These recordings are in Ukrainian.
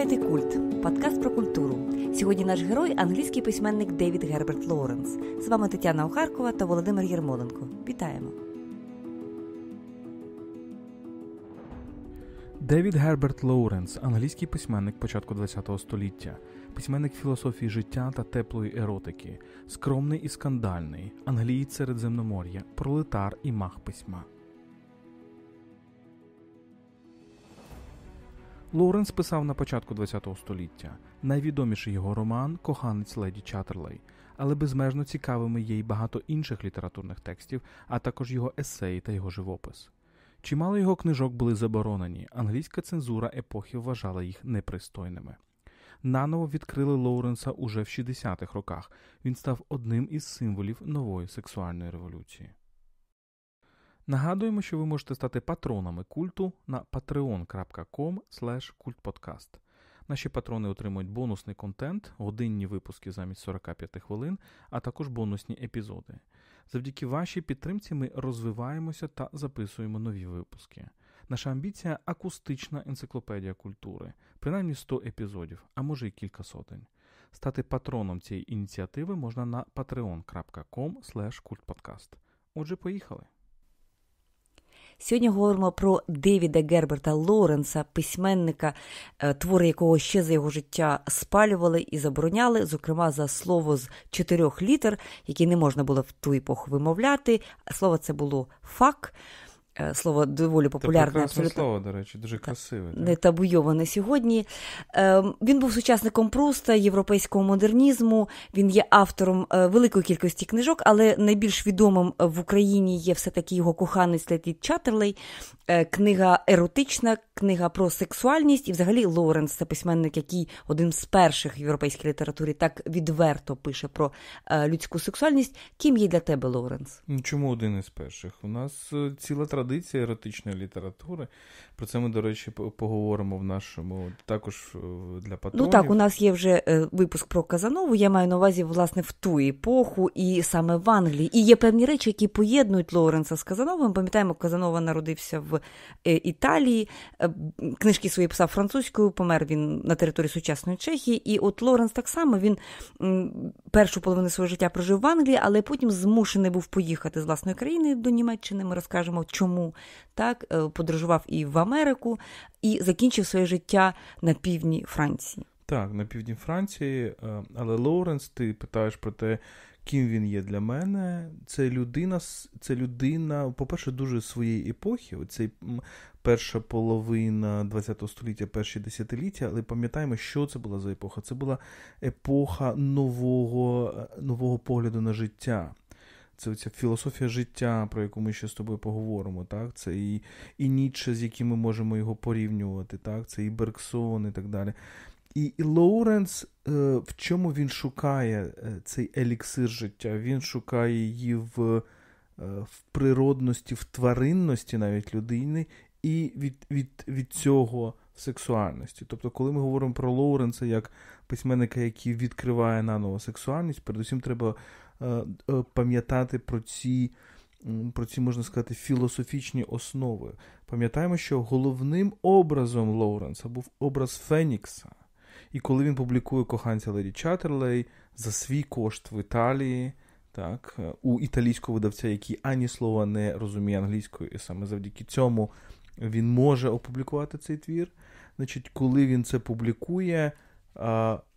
слухаєте культ, подкаст про культуру. Сьогодні наш герой англійський письменник Девід Герберт Лоуренс. З вами Тетяна Охаркова та Володимир Єрмоленко. Вітаємо. Девід Герберт Лоуренс, англійський письменник початку ХХ століття, письменник філософії життя та теплої еротики, скромний і скандальний, англієць середземномор'я, пролетар і мах письма. Лоуренс писав на початку ХХ століття найвідоміший його роман Коханець Леді Чатерлей, але безмежно цікавими є й багато інших літературних текстів, а також його есеї та його живопис. Чимало його книжок були заборонені, англійська цензура епохи вважала їх непристойними. Наново відкрили Лоуренса уже в 60-х роках. Він став одним із символів нової сексуальної революції. Нагадуємо, що ви можете стати патронами культу на patreon.com Наші патрони отримують бонусний контент, годинні випуски замість 45 хвилин, а також бонусні епізоди. Завдяки вашій підтримці ми розвиваємося та записуємо нові випуски. Наша амбіція акустична енциклопедія культури, принаймні 100 епізодів, а може і кілька сотень. Стати патроном цієї ініціативи можна на patreon.com kultpodcast. Отже, поїхали! Сьогодні говоримо про Девіда Герберта Лоренса, письменника, е, твори якого ще за його життя спалювали і забороняли, зокрема за слово з чотирьох літер, які не можна було в ту епоху вимовляти. Слово це було фак. Е, слово доволі популярне. Це прекрасне слово, до речі, дуже красиве. Не табуйоване сьогодні. Ем, він був сучасником Пруста, європейського модернізму. Він є автором е, великої кількості книжок, але найбільш відомим в Україні є все-таки його коханець Леті Чатерлей, е, книга еротична, книга про сексуальність і, взагалі, Лоренс це письменник, який один з перших в європейській літературі так відверто пише про людську сексуальність. Ким є для тебе Лоренс? Чому один із перших? У нас ціла традиція традиція еротичної літератури. Про це ми, до речі, поговоримо в нашому також е, для патронів. Ну так, у нас є вже е, випуск про Казанову. Я маю на увазі, власне, в ту епоху, і саме в Англії. І є певні речі, які поєднують Лоренса з Казановим. Пам'ятаємо, Казанова народився в е, Італії, книжки свої писав французькою, помер він на території сучасної Чехії. І от Лоренс так само він першу половину свого життя прожив в Англії, але потім змушений був поїхати з власної країни до Німеччини. Ми розкажемо, чому так е, подорожував і в Америку, і закінчив своє життя на півдні Франції. Так, на півдні Франції, е, але Лоуренс, ти питаєш про те, ким він є для мене. Це людина, це людина, по-перше, дуже своєї епохи. Оцей перша половина ХХ століття, перші десятиліття, але пам'ятаємо, що це була за епоха. Це була епоха нового, е, нового погляду на життя. Це ця філософія життя, про яку ми ще з тобою поговоримо. Так, це і і Ніче, з яким ми можемо його порівнювати. Так, це і Берксон, і так далі. І, і Лоуренс, е, в чому він шукає е, цей еліксир життя? Він шукає її в в природності, в тваринності навіть людини і від, від, від цього в сексуальності. Тобто, коли ми говоримо про Лоуренса як письменника, який відкриває наново сексуальність, передусім треба е, е, пам'ятати про ці. Про ці можна сказати філософічні основи. Пам'ятаємо, що головним образом Лоуренса був образ Фенікса. І коли він публікує коханця Леді Чатерлей за свій кошт в Італії, так, е, у італійського видавця, який ані слова не розуміє англійською, і саме завдяки цьому він може опублікувати цей твір. Значить, коли він це публікує,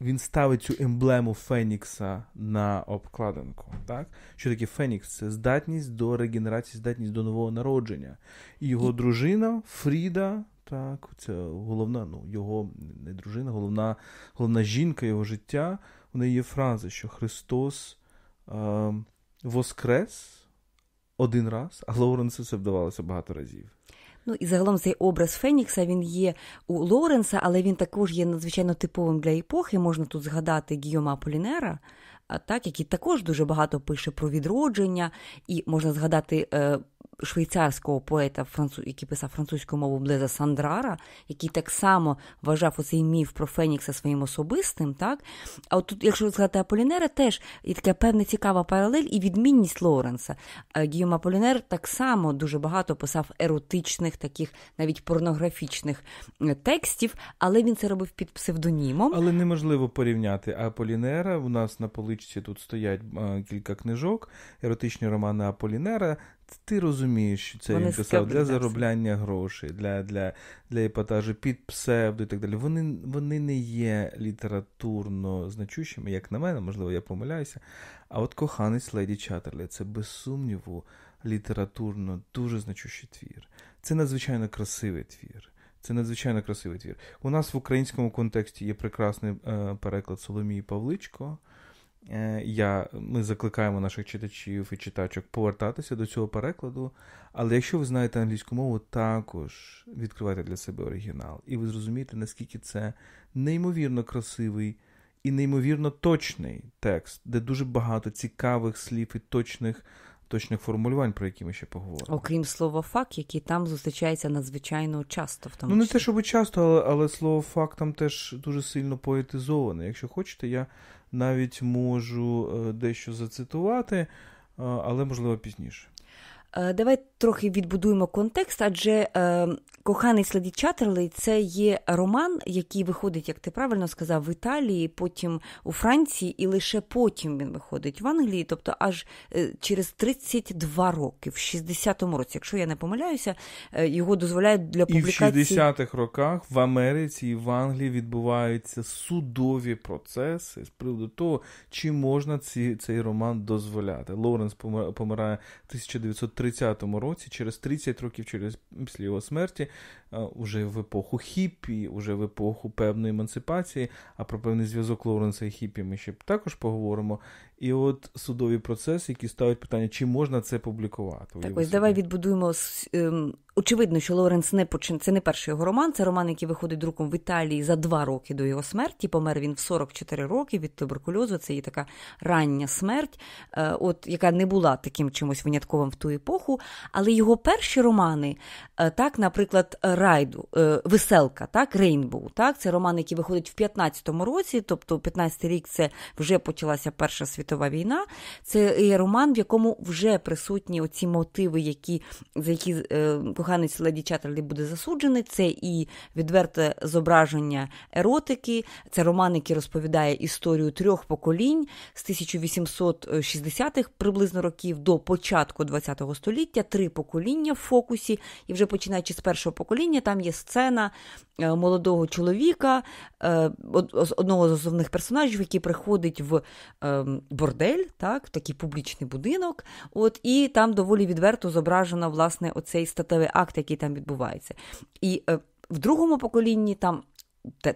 він ставить цю емблему Фенікса на обкладинку. Так? Що таке Фенікс? Це здатність до регенерації, здатність до нового народження. І його дружина Фріда. Так, це головна, ну, його не дружина, головна головна жінка його життя. У неї є фраза, що Христос е, воскрес один раз, а Лоуренсу це вдавалося багато разів. Ну і загалом цей образ Фенікса він є у Лоренса, але він також є надзвичайно типовим для епохи. Можна тут згадати Гіома Полінера, а так який також дуже багато пише про відродження, і можна згадати е, швейцарського поета, який писав французьку мову Блеза Сандрара, який так само вважав оцей міф про Фенікса своїм особистим. так? А от тут, якщо згадати Аполінера, теж є така певна цікава паралель і відмінність Лоренса. Е, Гіома Аполінер так само дуже багато писав еротичних, таких навіть порнографічних е, текстів, але він це робив під псевдонімом. Але неможливо порівняти Аполінера. У нас на поличці тут стоять е, кілька книжок, еротичні романи Аполінера ти розумієш, що це Вони він писав для заробляння грошей, для для, для епатажу під псевдо і так далі. Вони вони не є літературно значущими, як на мене, можливо, я помиляюся. А от коханець Леді Чаттерлі це без сумніву літературно дуже значущий твір. Це надзвичайно красивий твір. Це надзвичайно красивий твір. У нас в українському контексті є прекрасний е, переклад Соломії Павличко. Е, я, Ми закликаємо наших читачів і читачок повертатися до цього перекладу. Але якщо ви знаєте англійську мову, також відкривайте для себе оригінал, і ви зрозумієте, наскільки це неймовірно красивий і неймовірно точний текст, де дуже багато цікавих слів і точних точних формулювань, про які ми ще поговоримо. Окрім слова факт, які там зустрічається надзвичайно часто. В тому Ну, не числі. те, щоб часто, але, але слово факт там теж дуже сильно поетизоване. Якщо хочете, я навіть можу е, дещо зацитувати, е, але можливо пізніше. Е, давай трохи відбудуємо контекст, адже ем, Коханий Следі Чатерлей це є роман, який виходить, як ти правильно сказав, в Італії, потім у Франції, і лише потім він виходить в Англії, тобто аж е, через 32 роки, в 60-му році, якщо я не помиляюся, е, його дозволяють для публікації. І в 60-х роках в Америці і в Англії відбуваються судові процеси з приводу того, чи можна ці, цей роман дозволяти. Лоуренс помирає в 1930 році, через 30 років через після його смерті. Е, уже в епоху хіппі, уже в епоху певної емансипації, а про певний зв'язок Лоуренса і хіппі ми ще також поговоримо. І от судові процеси, які ставлять питання, чи можна це публікувати. Так, ось давай відбудуємо ем, Очевидно, що Лоренс не почин... це не перший його роман, це роман, який виходить друком в Італії за два роки до його смерті. Помер він в 44 роки від туберкульозу. Це її така рання смерть, е, от яка не була таким чимось винятковим в ту епоху. Але його перші романи, е, так, наприклад, Райду, е, Веселка, так, Рейнбоу, так, це роман, який виходить в 15-му році, тобто 15-й рік це вже почалася Перша світова війна. Це є роман, в якому вже присутні оці мотиви, які за які поганець Леді Чаттерлі буде засуджений. Це і відверте зображення еротики. Це роман, який розповідає історію трьох поколінь з 1860-х приблизно років до початку ХХ століття. Три покоління в фокусі, і вже починаючи з першого покоління, там є сцена Е, молодого чоловіка, е, одного з основних персонажів, який приходить в е, бордель, так, в такий публічний будинок. От, І там доволі відверто зображено власне оцей статевий акт, який там відбувається. І в другому поколінні там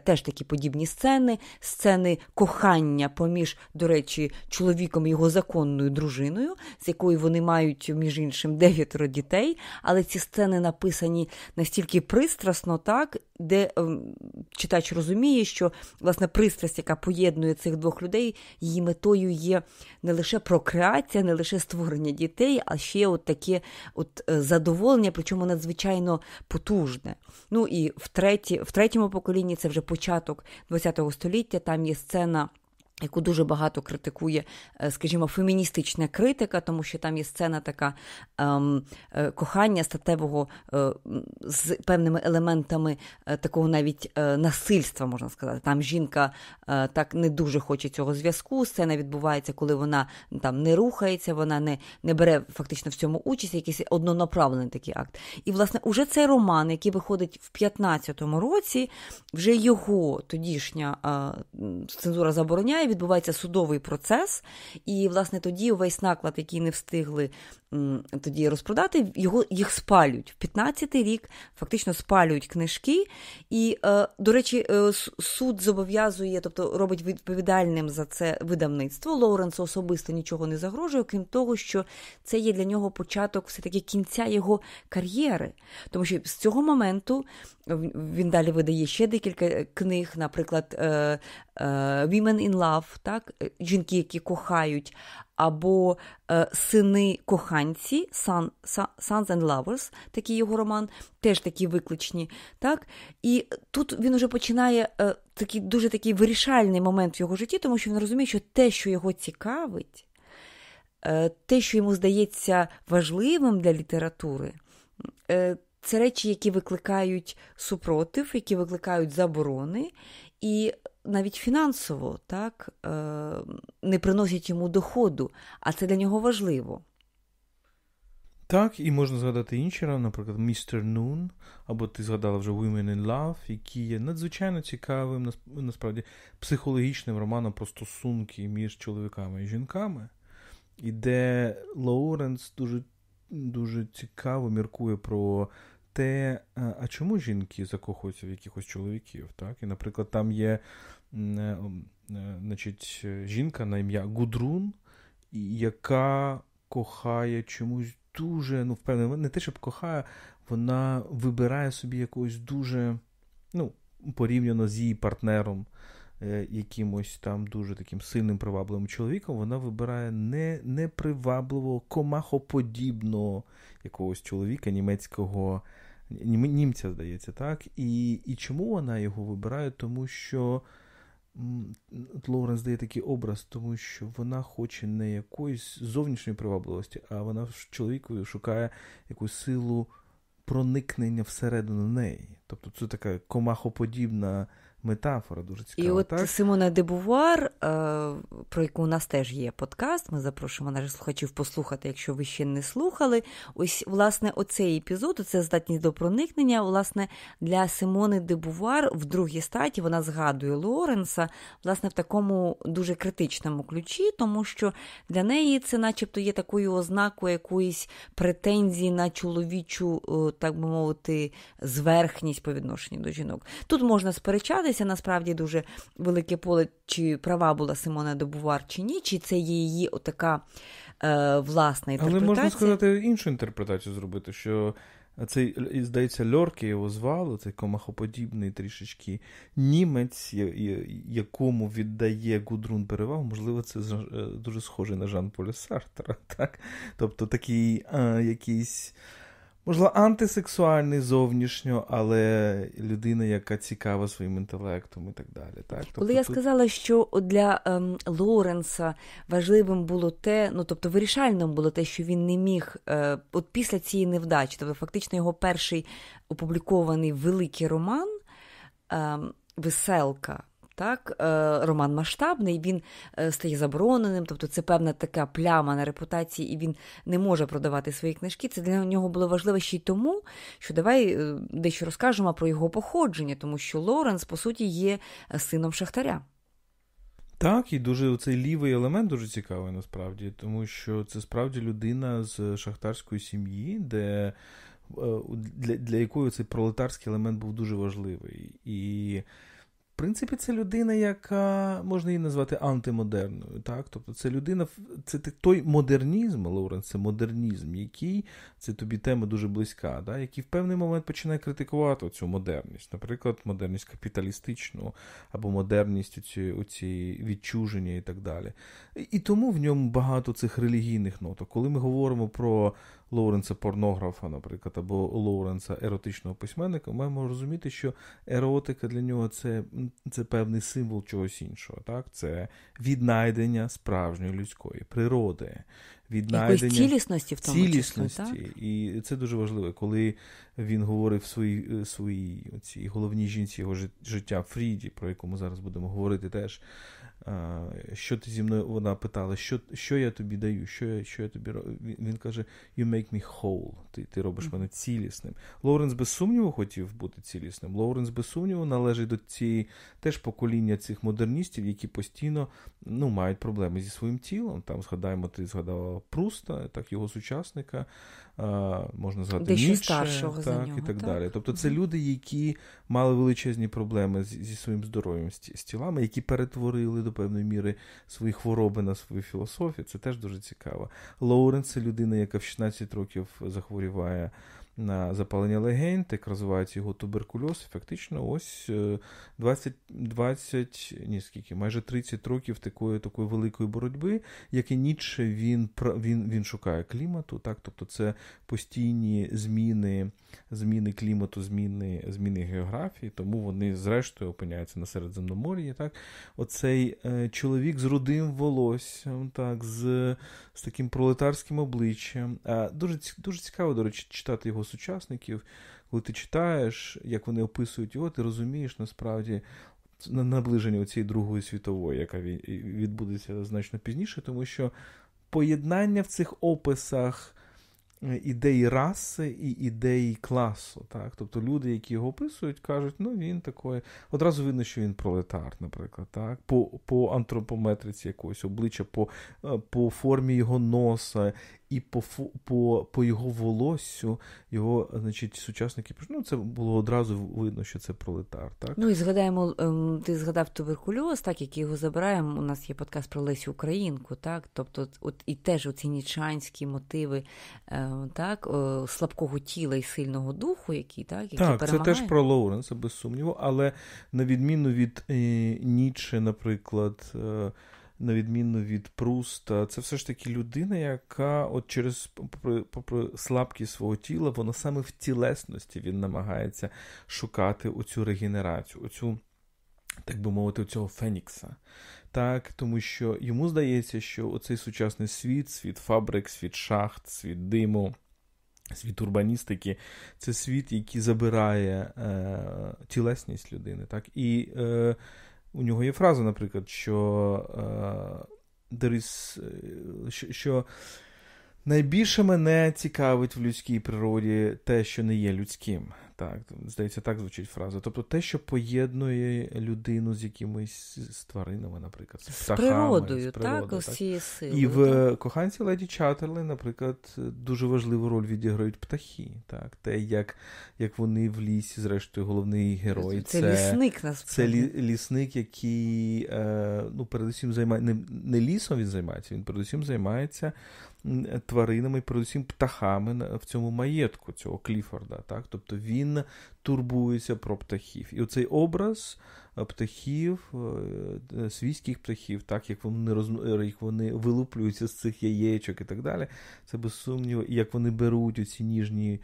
теж такі подібні сцени, сцени кохання поміж, до речі, чоловіком і його законною дружиною, з якою вони мають, між іншим, дев'ятеро дітей. Але ці сцени написані настільки пристрасно, так, де ем, читач розуміє, що власне пристрасть, яка поєднує цих двох людей, її метою є не лише прокреація, не лише створення дітей, а ще от таке от е, задоволення, причому надзвичайно потужне. Ну і в, треті, в третьому поколінні це вже початок ХХ століття. Там є сцена Яку дуже багато критикує, е, скажімо, феміністична критика, тому що там є сцена така ем, е, кохання статевого е, з певними елементами е, такого навіть е, насильства, можна сказати. Там жінка е, так не дуже хоче цього зв'язку. Сцена відбувається, коли вона там не рухається, вона не не бере фактично в цьому участь, якийсь однонаправлений такий акт. І, власне, уже цей роман, який виходить в 15-му році, вже його тодішня цензура забороняє відбувається судовий процес, і, власне, тоді увесь наклад, який не встигли тоді розпродати, його їх спалюють. В 15-й рік фактично спалюють книжки. І, е, до речі, е, суд зобов'язує, тобто робить відповідальним за це видавництво. Лоуренс особисто нічого не загрожує, крім того, що це є для нього початок все-таки кінця його кар'єри. Тому що з цього моменту він далі видає ще декілька е, книг, наприклад, Women in Love, так, жінки, які кохають або е, Сини коханці, Sons and Lovers, такий його роман, теж такі викличні. Так? І тут він вже починає е, такий дуже такий вирішальний момент в його житті, тому що він розуміє, що те, що його цікавить, е, те, що йому здається важливим для літератури, це речі, які викликають супротив, які викликають заборони. І навіть фінансово так, е, не приносять йому доходу, а це для нього важливо. Так, і можна згадати інші рани, наприклад, Містер Нун, або ти згадала вже Women in Love, які є надзвичайно цікавим, насправді, психологічним романом про стосунки між чоловіками і жінками, і де Лоуренс дуже дуже цікаво міркує про те, е, а чому жінки закохуються в якихось чоловіків. так? І, наприклад, там є значить, жінка на ім'я Гудрун, яка кохає чомусь дуже, ну, впевнений, не те, щоб кохає, вона вибирає собі якогось дуже, ну, порівняно з її партнером. Е, якимось там дуже таким сильним привабливим чоловіком, вона вибирає не непривабливого, комахоподібного якогось чоловіка німецького, німця, здається, так? І і чому вона його вибирає? Тому що Лоуренс дає такий образ, тому що вона хоче не якоїсь зовнішньої привабливості, а вона чоловікові шукає якусь силу проникнення всередину неї. Тобто це така комахоподібна метафора дуже цікава. І от так? Симона Дебувар, е, про яку у нас теж є подкаст. Ми запрошуємо наших слухачів послухати, якщо ви ще не слухали. Ось, власне, оцей епізод, це здатність до проникнення. Власне, для Симони Дебувар в другій статі вона згадує Лоренса, власне, в такому дуже критичному ключі, тому що для неї це, начебто, є такою ознакою якоїсь претензії на чоловічу, е, так би мовити, зверхність по відношенню до жінок. Тут можна сперечати сумніватися насправді дуже велике поле, чи права була Симона Добувар, чи ні, чи це є її отака е, власна інтерпретація. Але можна сказати іншу інтерпретацію зробити, що. Цей, здається, Льорки його звали, цей комахоподібний трішечки німець, якому віддає Гудрун перевагу, можливо, це е, дуже схоже на Жан Поля Сартра. Так? Тобто такий а, е, якийсь можливо, антисексуальний зовнішньо, але людина, яка цікава своїм інтелектом і так далі. Так? Тобто, Коли я сказала, що для ем, Лоренса важливим було те, ну тобто вирішальним було те, що він не міг е, от після цієї невдачі, тобто фактично його перший опублікований великий роман. Ем, Веселка, так, е, Роман масштабний, він е, стає забороненим, тобто це певна така пляма на репутації, і він не може продавати свої книжки. Це для нього було важливо ще й тому, що давай е, дещо розкажемо про його походження, тому що Лоренс, по суті, є сином Шахтаря. Так, і дуже цей лівий елемент дуже цікавий насправді, тому що це справді людина з шахтарської сім'ї, де для, для якої цей пролетарський елемент був дуже важливий. І принципі, це людина, яка можна її назвати антимодерною. Так? Тобто це людина, це той модернізм, Лоуренс, це модернізм, який це тобі тема дуже близька, так? який в певний момент починає критикувати цю модерність. Наприклад, модерність капіталістичну або модерність у у ці відчуження і так далі. І тому в ньому багато цих релігійних ноток. Коли ми говоримо про Лоуренса порнографа, наприклад, або Лоуренса еротичного письменника, маємо розуміти, що еротика для нього це це певний символ чогось іншого. Так? Це віднайдення справжньої людської природи, віднайдення Якоїсь цілісності в тому цілісності. Числі, так? І це дуже важливо, коли він говорив своїй е, своїй головній жінці його життя Фріді, про яку ми зараз будемо говорити теж. Що ти зі мною вона питала, що що я тобі даю, що я що я тобі роблю? Він каже: You make me whole. Ти ти робиш мене цілісним. Лоуренс без сумніву хотів бути цілісним. Лоуренс без сумніву належить до цієї теж покоління цих модерністів, які постійно ну, мають проблеми зі своїм тілом. Там згадаємо, ти згадала Пруста, так його сучасника можна згадати Дещо Ніцше, старшого так, за нього, і так, так далі. Тобто, це люди, які мали величезні проблеми з, зі своїм здоров'ям з тілами, які перетворили до певної міри свої хвороби на свою філософію. Це теж дуже цікаво. Лоуренс це людина, яка в 16 років захворіває на запалення легень, так розвивається його туберкульоз. фактично, ось 20, е, 20 ні, скільки, майже 30 років такої такої великої боротьби, як і Ніцше, він він, він шукає клімату. Так? Тобто це постійні зміни зміни клімату, зміни зміни географії, тому вони, зрештою, опиняються на Середземномор'ї. Так? Оцей е, чоловік з рудим волоссям, так, з з таким пролетарським обличчям. Дуже, Дуже цікаво, до речі, читати його сучасників, коли ти читаєш, як вони описують його, ти розумієш насправді наближення цієї Другої світової, яка відбудеться значно пізніше, тому що поєднання в цих описах. Е, ідеї раси і ідеї класу, так тобто люди, які його описують, кажуть, ну він такої одразу видно, що він пролетар, наприклад, так по по антропометриці якогось обличчя, по е, по формі його носа, і по по, по його волоссю його, значить, сучасники ну це було одразу видно, що це пролетар. Так ну і згадаємо, ем, ти згадав туберкульоз, так який його забирає. У нас є подкаст про Лесю Українку, так тобто, от і теж оці нічанські мотиви ем, так слабкого тіла і сильного духу, які так які так, перемагають. це теж про Лоуренса, без сумніву, але на відміну від е, Ніче, наприклад. Е, на відміну від Пруста, це все ж таки людина, яка от через попри, попри слабкість свого тіла, вона саме в тілесності він намагається шукати оцю регенерацію, оцю, так би мовити, цього Фенікса. Так, тому що йому здається, що оцей сучасний світ, світ фабрик, світ шахт, світ диму. Світ урбаністики це світ, який забирає е, тілесність людини, так і е, у нього є фраза, наприклад, що е, there is, е, що, що найбільше мене цікавить в людській природі те, що не є людським. Так, здається, так звучить фраза. Тобто те, що поєднує людину з якимись з тваринами, наприклад, з, птахами, з природою, з природою, так, усієї сили. І в коханці Леді Чатерли, наприклад, дуже важливу роль відіграють птахи. Так, Те, як як вони в лісі, зрештою, головний герой. Це, це лісник насправді. Це лісник, який е, ну, передусім займається не, не лісом він займається, він передусім займається тваринами, передусім птахами в цьому маєтку цього Кліфорда. Так? Тобто він турбується про птахів. І оцей образ е, птахів, е, е, свійських птахів, так як вони роз... як вони вилуплюються з цих яєчок і так далі. Це без сумніву, і як вони беруть оці ніжні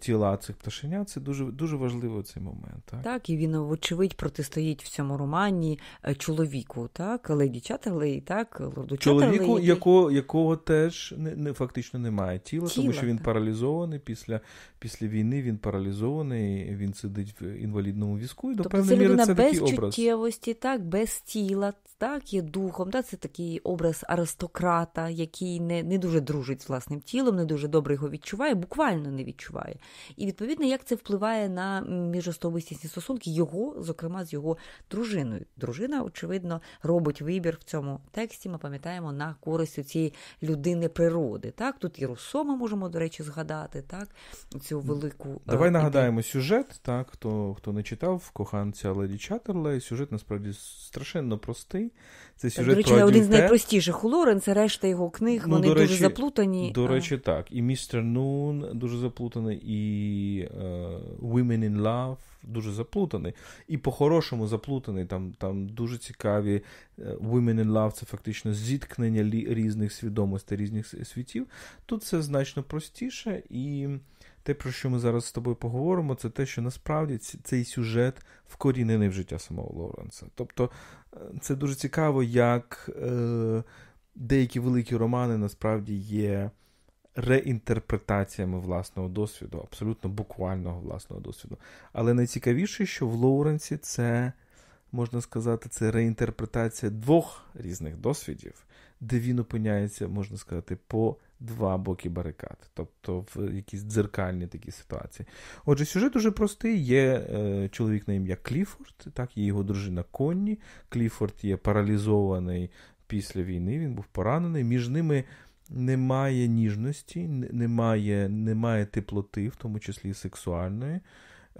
тіла цих пташенят, це дуже дуже важливо цей момент. Так, так і він, вочевидь, протистоїть в цьому романі чоловіку, так, леді Чатерлей, так, лорду чоловіку, якого якого теж не, не фактично немає тіла, тіла тому що він так. паралізований після Після війни він паралізований, він сидить в інвалідному візку і до тобто певної міри це такий образ. без чуттєвості, так, без тіла, так, є духом, так, це такий образ аристократа, який не не дуже дружить з власним тілом, не дуже добре його відчуває, буквально не відчуває. І відповідно, як це впливає на міжособистісні стосунки, його, зокрема, з його дружиною. Дружина, очевидно, робить вибір в цьому тексті. Ми пам'ятаємо на користь цієї людини природи. Так, тут і Русома можемо, до речі, згадати, так цю велику. Е, давай е- нагадаємо сюжет. так, Хто хто не читав коханця Леді Чаттерлей, сюжет насправді страшенно простий. Це сюжет До речі, про один з найпростіших у Лоренса, решта його книг, ну, вони до речі, дуже заплутані. До речі, так. І Містер Нун дуже заплутаний, і uh, Women in Love дуже заплутаний. І по-хорошому заплутаний. Там там дуже цікаві е, Women in Love це фактично зіткнення різних свідомостей, різних світів. Тут це значно простіше і. Те, про що ми зараз з тобою поговоримо, це те, що насправді цей сюжет вкорінений в життя самого Лоренса. Тобто е, це дуже цікаво, як е, деякі великі романи насправді є реінтерпретаціями власного досвіду, абсолютно буквального власного досвіду. Але найцікавіше, що в Лоуренсі це можна сказати, це реінтерпретація двох різних досвідів, де він опиняється, можна сказати, по два боки барикад, тобто в якісь дзеркальні такі ситуації. Отже, сюжет дуже простий: є е, чоловік на ім'я Кліфорд, так, є його дружина Конні. Кліфорд є паралізований після війни, він був поранений. Між ними. Немає ніжності, немає немає теплоти, в тому числі і сексуальної.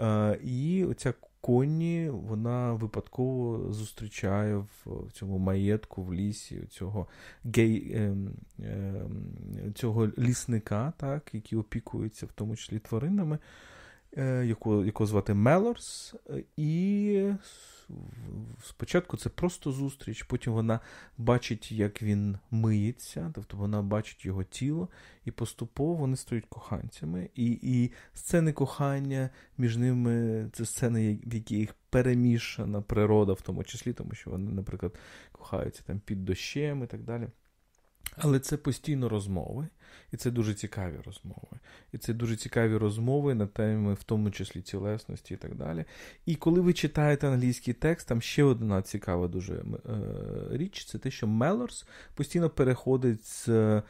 Е, і оця Конні вона випадково зустрічає в цьому маєтку в лісі цього гей, е, е, цього лісника, так, який опікується в тому числі тваринами, е, якого, якого звати Мелорс, і спочатку це просто зустріч, потім вона бачить, як він миється, тобто вона бачить його тіло, і поступово вони стають коханцями. І і сцени кохання між ними це сцени, в які їх перемішана природа, в тому числі, тому що вони, наприклад, кохаються там під дощем і так далі. Але це постійно розмови, і це дуже цікаві розмови. І це дуже цікаві розмови на теми, в тому числі цілесності і так далі. І коли ви читаєте англійський текст, там ще одна цікава дуже е, річ це те, що Мелорс постійно переходить з е,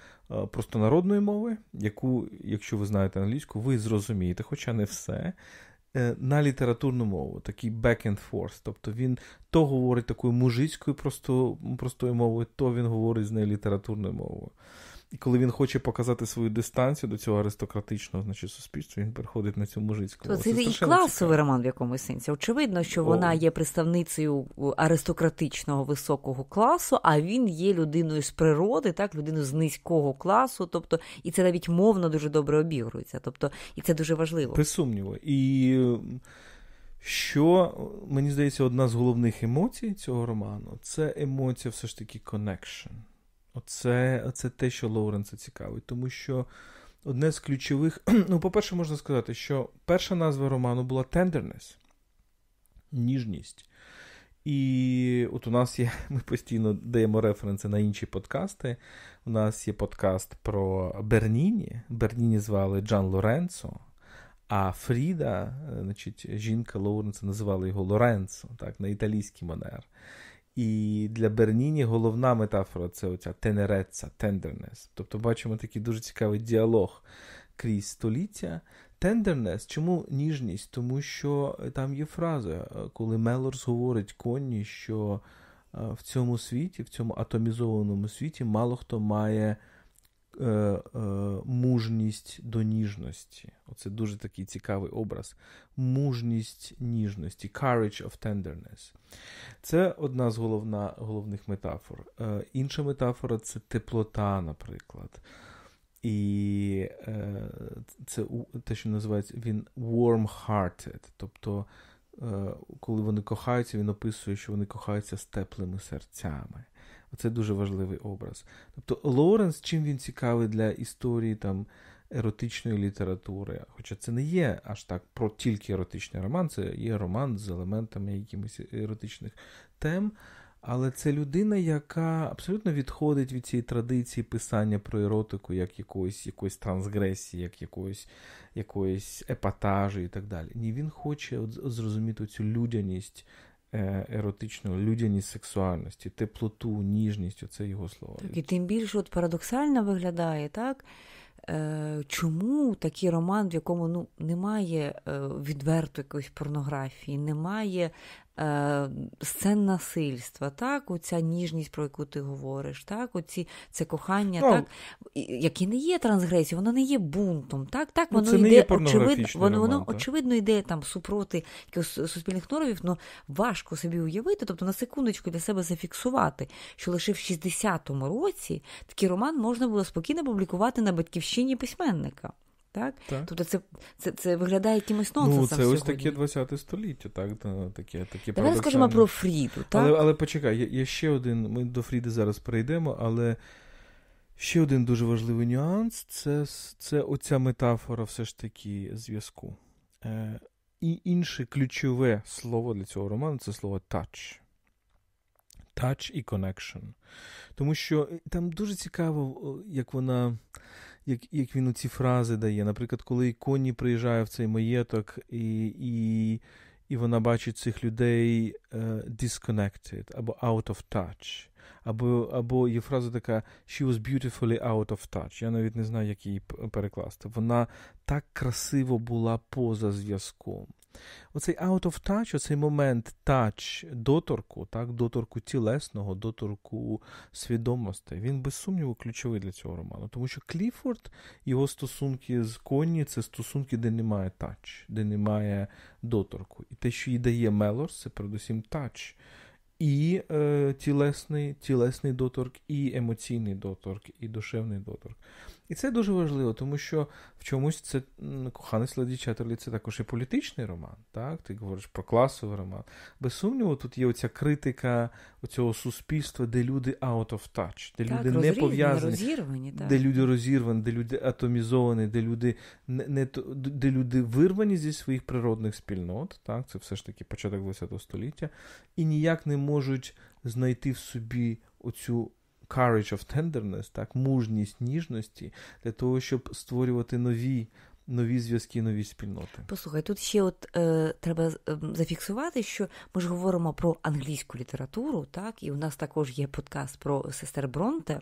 простонародної мови, яку, якщо ви знаєте англійську, ви зрозумієте, хоча не все, Е, на літературну мову, такий back and forth. Тобто він то говорить такою мужицькою просто, простою мовою, то він говорить з нею літературною мовою. І коли він хоче показати свою дистанцію до цього аристократичного значить, суспільства, він переходить на цю мужицьку. То це і класовий цікавий. роман в якомусь сенсі. Очевидно, що О. вона є представницею аристократичного високого класу, а він є людиною з природи, так, людиною з низького класу. Тобто, і це навіть мовно дуже добре обігрується. Тобто, і це дуже важливо. Присумніво. І що мені здається, одна з головних емоцій цього роману це емоція, все ж таки, connection. Оце, оце те, що Лоуренса цікавить, тому що одне з ключових, ну, по-перше, можна сказати, що перша назва роману була «Tenderness», ніжність. І от у нас є, ми постійно даємо референси на інші подкасти. У нас є подкаст про Берніні. Берніні звали Джан Лоренцо, а Фріда, е, значить, жінка Лоуренса називала його Лоренцо, так, на італійський манер. І для Берніні головна метафора це оця тенереца, тендернес. Тобто бачимо такий дуже цікавий діалог крізь століття. Тендернес, чому ніжність? Тому що там є фраза, коли Мелорс говорить Конні, що е, в цьому світі, в цьому атомізованому світі, мало хто має Е, е, мужність до ніжності. Оце дуже такий цікавий образ. Мужність ніжності, courage of tenderness. Це одна з головна, головних метафор. Е, інша метафора це теплота, наприклад. І це те, що називається він warm-hearted. Тобто, коли вони кохаються, він описує, що вони кохаються з теплими серцями. Це дуже важливий образ. Тобто Лоуренс, чим він цікавий для історії там, еротичної літератури, хоча це не є аж так про тільки еротичний роман, це є роман з елементами якимось еротичних тем. Але це людина, яка абсолютно відходить від цієї традиції писання про еротику, як якоїсь якоїсь трансгресії, як якоїсь якоїсь епатажу і так далі. Ні, він хоче от зрозуміти цю людяність Е, Еротичної людяність сексуальності, теплоту, ніжність це його слова. Так, і тим більше от парадоксально виглядає, так? Е, чому такий роман, в якому ну, немає е, відверто якоїсь порнографії, немає Е, сцен насильства, так, оця ніжність, про яку ти говориш, так, оці це кохання, ну, так, яке не є трансгресією, воно не є бунтом, так, так, ну, воно це йде, не є очевидно, воно, воно очевидно йде там супроти суспільних нормів, але важко собі уявити, тобто на секундочку для себе зафіксувати, що лише в 60-му році такий роман можна було спокійно публікувати на батьківщині письменника. Так? так? Тобто це це, це виглядає якимось ну, нонсенсом Ну, Це ось таке ХХ століття, так? таке, таке Давай скажемо про Фріду. так? Але але почекай, є, є ще один, ми до Фріди зараз перейдемо, але ще один дуже важливий нюанс це це оця метафора все ж таки зв'язку. Е, І інше ключове слово для цього роману це слово touch. Touch і connection. Тому що е, там дуже цікаво, як вона як як він ці фрази дає. Наприклад, коли коні приїжджає в цей маєток, і і, і вона бачить цих людей uh, disconnected, або out of touch, або або є фраза така She was beautifully out of touch. Я навіть не знаю, як її перекласти. Вона так красиво була поза зв'язком. Оцей out of touch, оцей момент touch доторку, так, доторку тілесного, доторку свідомості, він без сумніву ключовий для цього роману. Тому що Кліфорд, його стосунки з Конні, це стосунки, де немає тач, де немає доторку. І те, що їй дає Мелорс, це передусім тач. І е, тілесний тілесний доторк, і емоційний доторк, і душевний доторк. І це дуже важливо, тому що в чомусь це коханець Ледвічатерлі це також і політичний роман. так? Ти говориш про класовий роман. Без сумніву, тут є оця критика цього суспільства, де люди out of touch, де так, люди не пов'язані, так. де люди розірвані, де люди атомізовані, де люди не, не де люди вирвані зі своїх природних спільнот. так? Це все ж таки початок ХХ століття, і ніяк не можуть знайти в собі оцю courage of tenderness, так, мужність ніжності для того, щоб створювати нові. Нові зв'язки, нові спільноти. Послухай, тут ще от е, треба ем, зафіксувати, що ми ж говоримо про англійську літературу, так, і у нас також є подкаст про сестер Бронте.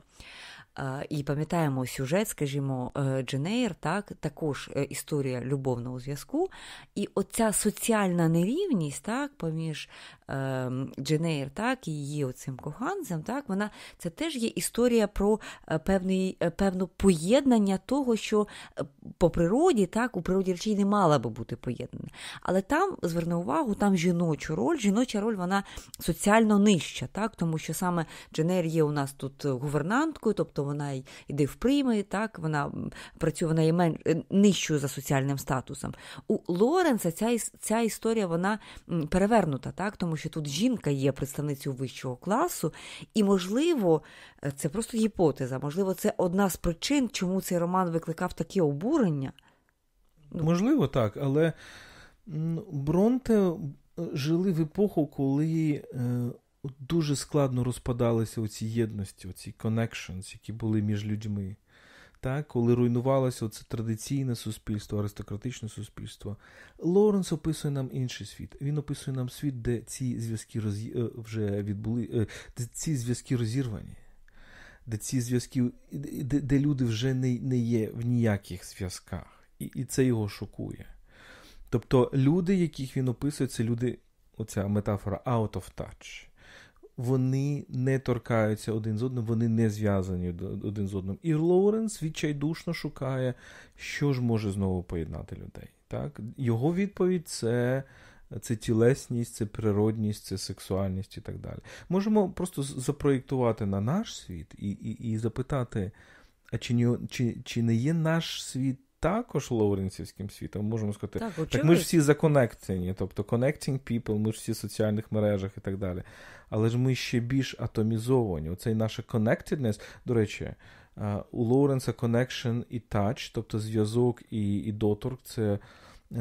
і пам'ятаємо сюжет, скажімо, е, Дженейр, так, також е, історія любовного зв'язку. І оця соціальна нерівність так, поміж Ем, Дженейр, так, і її оцим коханцем, так, вона це теж є історія про е, певний, е, певне поєднання того, що е, по природі, так, у природі речей не мала би бути поєднана. Але там, зверни увагу, там жіночу роль, жіноча роль вона соціально нижча, так, тому що саме Дженейр є у нас тут гувернанткою, тобто вона йде в прийми, так, вона працює вона є мен... нижчою за соціальним статусом. У Лоренса ця ця історія вона перевернута, так, тому що тут жінка є представницею вищого класу, і, можливо, це просто гіпотеза, можливо, це одна з причин, чому цей роман викликав таке обурення. Ну. Можливо, так, але Бронте е, жили в епоху, коли. Е, дуже складно розпадалися оці єдності, оці connections, які були між людьми так, коли руйнувалося це традиційне суспільство, аристократичне суспільство. Лоренс описує нам інший світ. Він описує нам світ, де ці зв'язки роз... Е, вже відбули, е, де ці зв'язки розірвані, де ці зв'язки, де, де люди вже не, не є в ніяких зв'язках, і, і це його шокує. Тобто люди, яких він описує, це люди, оця метафора out of touch вони не торкаються один з одним, вони не зв'язані один з одним. І Лоуренс відчайдушно шукає, що ж може знову поєднати людей. Так? Його відповідь це. Це тілесність, це природність, це сексуальність і так далі. Можемо просто запроєктувати на наш світ і і, і запитати, а чи чи, чи не є наш світ також лоуренцівським світом, можемо сказати, так, так ми ж всі законектені, тобто connecting people, ми ж всі в соціальних мережах і так далі. Але ж ми ще більш атомізовані. Оцей наше connectedness, до речі, е, у Лоуренса connection і touch, тобто зв'язок і, і доторк, це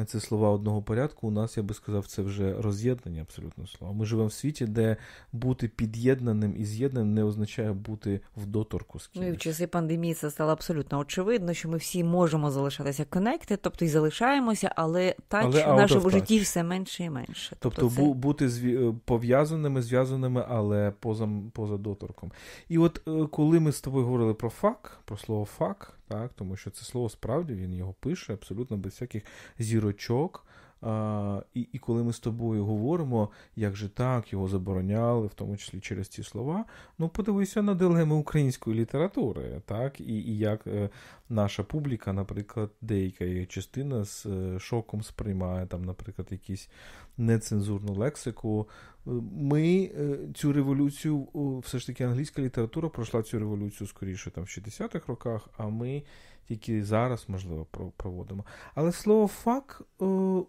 це слова одного порядку. У нас, я би сказав, це вже роз'єднання абсолютно слова. Ми живемо в світі, де бути під'єднаним і з'єднаним не означає бути в доторку з кимось. Ну, і в часи пандемії це стало абсолютно очевидно, що ми всі можемо залишатися конекти, тобто і залишаємося, але тач в нашому житті все менше і менше. Тобто, тобто це... бути зв'я... Е, пов'язаними, зв'язаними, але поза поза доторком. І от е, коли ми з тобою говорили про фак, про слово фак так, тому що це слово справді він його пише абсолютно без всяких зірочок, а, І і коли ми з тобою говоримо, як же так його забороняли, в тому числі через ці слова, ну подивися на дилеми української літератури, так, і і як е, наша публіка, наприклад, деяка її частина з е, шоком сприймає, там, наприклад, якісь нецензурну лексику. Е, ми е, цю революцію, все ж таки, англійська література пройшла цю революцію скоріше там в 60-х роках, а ми які зараз, можливо, проводимо. Але слово фак е,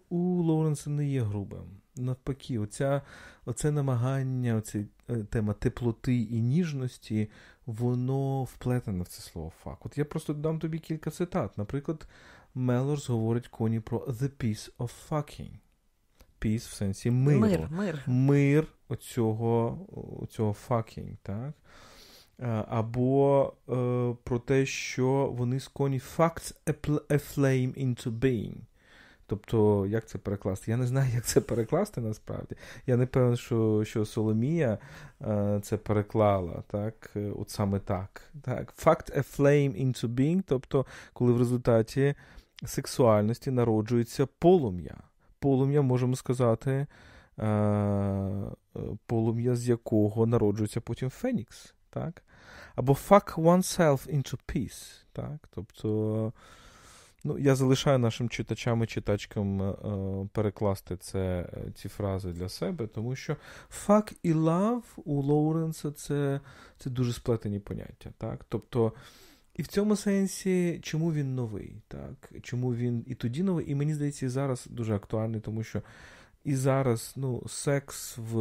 у Лоуренса не є грубим. Навпаки, оця, оце намагання, оця е, тема теплоти і ніжності, воно вплетене в це слово фак. От я просто дам тобі кілька цитат. Наприклад, Мелорс говорить коні про The Peace of Fucking. Peace в сенсі миру. Мир мир. Мир оцього, оцього fucking, так? Е, або е, про те, що вони сконі facts a flame into being. Тобто, як це перекласти? Я не знаю, як це перекласти насправді. Я не певен, що що Соломія е, це переклала, так, е, от саме так. так. Fact a flame into being, тобто, коли в результаті сексуальності народжується полум'я. Полум'я, можемо сказати, е, е полум'я, з якого народжується потім Фенікс. так або fuck oneself into peace. Так? Тобто ну, я залишаю нашим читачам і читачкам е, е перекласти це, е, ці фрази для себе, тому що fuck і love у Лоуренса це це дуже сплетені поняття. Так? Тобто, і в цьому сенсі, чому він новий? так? Чому він і тоді новий, і мені здається, і зараз дуже актуальний, тому що і зараз ну, секс в,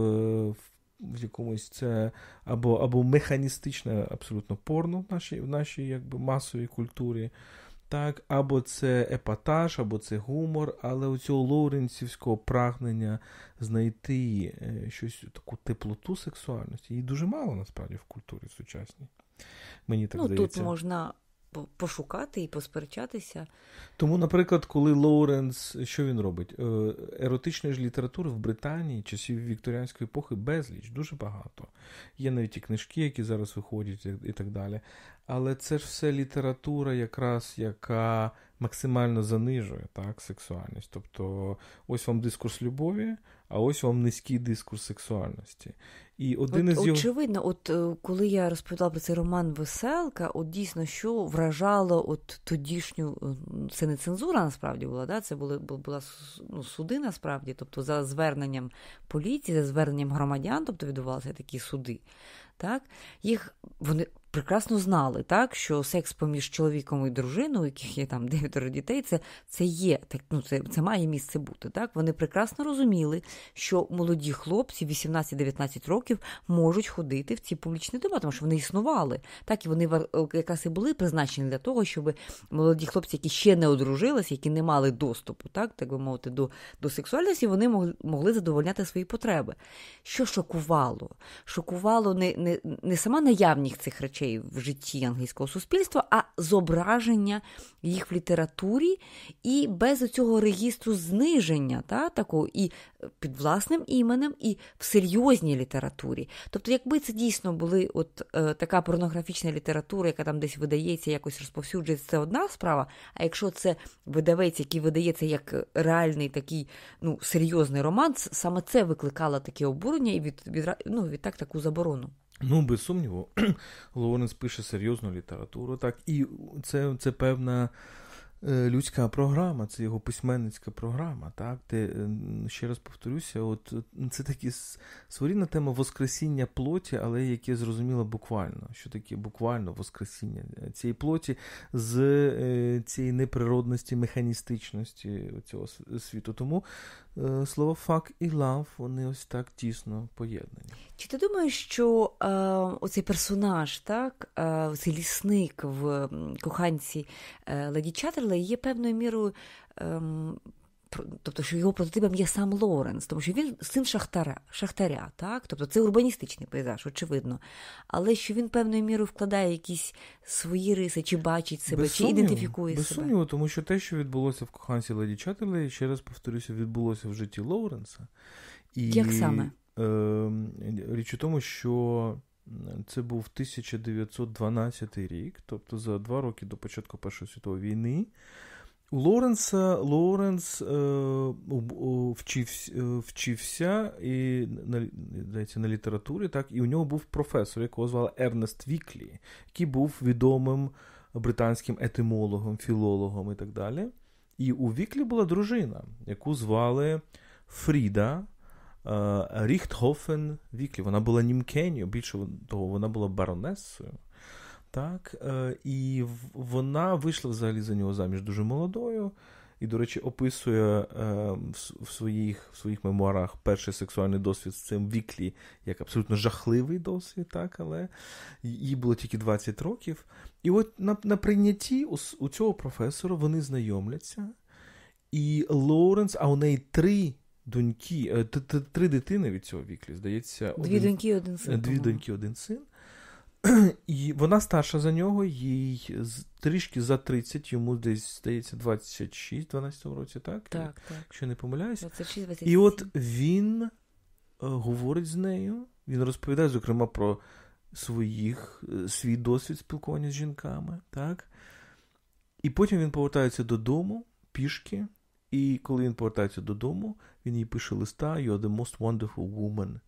в в якомусь це або або механістичне абсолютно порно в нашій в нашій якби масовій культурі. Так, або це епатаж, або це гумор, але у цього лоуренцівського прагнення знайти е, щось таку теплоту сексуальності її дуже мало насправді в культурі сучасній. Мені так ну, здається. Тут можна пошукати і посперечатися. Тому, наприклад, коли Лоуренс, що він робить? Е, еротичної ж літератури в Британії часів вікторіанської епохи безліч, дуже багато. Є навіть і книжки, які зараз виходять, і так далі. Але це ж все література, якраз яка максимально занижує так, сексуальність. Тобто, ось вам дискурс любові, а ось вам низький дискурс сексуальності. І один от, із його... Очевидно, от е, коли я розповідала про цей роман Веселка, от дійсно, що вражало от тодішню, е, це не цензура насправді була, да? це були, була ну, суди насправді, тобто за зверненням поліції, за зверненням громадян, тобто відбувалися такі суди. Так? Їх вони прекрасно знали, так що секс поміж чоловіком і дружиною, у яких є там дев'ятеро дітей, це це є так. Ну це це має місце бути. Так вони прекрасно розуміли, що молоді хлопці 18-19 років можуть ходити в ці публічні дома, тому що вони існували. Так і вони е, якраз і були призначені для того, щоб молоді хлопці, які ще не одружилися, які не мали доступу, так так би мовити, до до сексуальності, вони могли могли задовольняти свої потреби. Що шокувало? Шокувало не, не, не сама наявність цих речей речей в житті англійського суспільства, а зображення їх в літературі і без цього регістру зниження та, такого і під власним іменем, і в серйозній літературі. Тобто, якби це дійсно була е, така порнографічна література, яка там десь видається, якось розповсюджується, це одна справа. А якщо це видавець, який видається як реальний такий ну, серйозний роман, саме це викликало таке обурення і від, від ну, відтак таку заборону. Ну, без сумніву, Лоуренс пише серйозну літературу, так, і це це певна е, людська програма, це його письменницька програма. так, де, е, Ще раз повторюся, от е, це такі своєрідна тема воскресіння плоті, але яке зрозуміло буквально, що таке буквально воскресіння цієї плоті з цієї неприродності, механістичності цього світу. Тому Е, слово фак і лав вони ось так тісно поєднані. Чи ти думаєш, що е, оцей персонаж, так, е, цей лісник в коханці е, Леді Чаттерла є певною мірою ем, тобто, що його прототипом є сам Лоуренс, тому що він син Шахтара, Шахтаря, так? Тобто це урбаністичний пейзаж, очевидно. Але що він певною мірою вкладає якісь свої риси, чи бачить себе, без чи сумнів, ідентифікує без себе. Без сумніву, тому що те, що відбулося в коханці Леді Чаттерлей, ще раз повторюся, відбулося в житті Лоуренса. І, Як саме? Е, Річ у тому, що. Це був 1912 рік, тобто за два роки до початку Першої світової війни. Лоренса Лоренс е, э, вчив, э, вчився і на здається, на літературі, так, і у нього був професор, якого звали Ернест Віклі, який був відомим британським етимологом, філологом і так далі. І у Віклі була дружина, яку звали Фріда е, Ріхтхофен Віклі. Вона була німкенію, більше того, вона була баронесою. Так, е, І вона вийшла взагалі за нього заміж дуже молодою. І, до речі, описує е, в своїх в своїх мемуарах перший сексуальний досвід з цим віклі як абсолютно жахливий досвід, так, але їй було тільки 20 років. І от на на прийнятті у, у цього професора вони знайомляться. І Лоуренс, а у неї три доньки, е, три дитини від цього віклі, здається, Дві один, доньки, один син. Дві доньки, один син. І вона старша за нього, їй трішки за 30, йому десь здається 26 12 році, так? Так, так. Якщо не помиляюсь. 26, І от він е, говорить з нею, він розповідає, зокрема, про своїх, е, свій досвід спілкування з жінками, так? І потім він повертається додому пішки. І коли він повертається додому, він їй пише листа: You are the most wonderful woman